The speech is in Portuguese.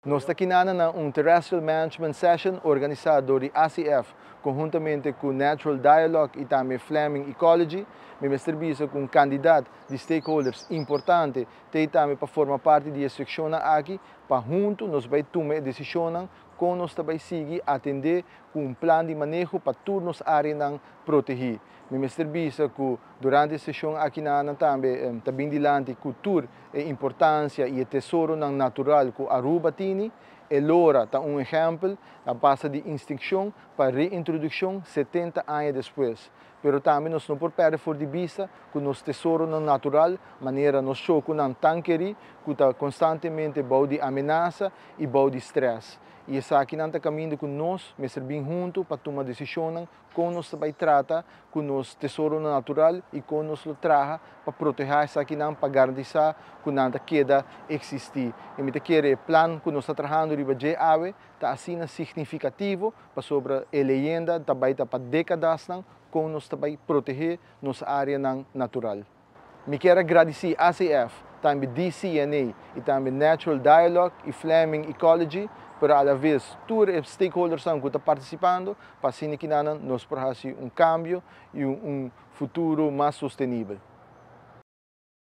estamos aqui na um Terrestrial Management Session organizado por ACF, conjuntamente com Natural Dialogue e também Fleming Ecology, me serviço com candidato de stakeholders importante, tem também para formar parte de secção aqui, para junto nós vai tomar decisão como nós vai seguir atender com um plano de manejo para turnos áreas protegidas. Me serviço que durante a sessão aqui na Ana também, eh, também cultura e importância e tesouro natural que Aruba tem Cassini e Loura está um exemplo, da passa de extinção para reintrodução 70 anos depois. Mas também nós não podemos perder por de vista que o nosso tesouro não natural, maneira nos choca não tanqueri, que está constantemente baú de ameaça e baú de estresse. E essa aqui não está caminhando com nós, mas bem junto para tomar decisões com nós vai tratar com o nosso tesouro natural e com nós traga para proteger essa aqui não, para garantizar que nada queda existir. E me quer plano que nós está trabalhando riba de ave, está assim significativo para sobre a lenda também para décadas não, como nós também proteger nossa área não natural. Me quero agradecer a ACF, também DCNA e também Natural Dialogue e Fleming Ecology pero a vez todos os stakeholders que estão participando para que nós possamos um cambio e um futuro mais sustentável.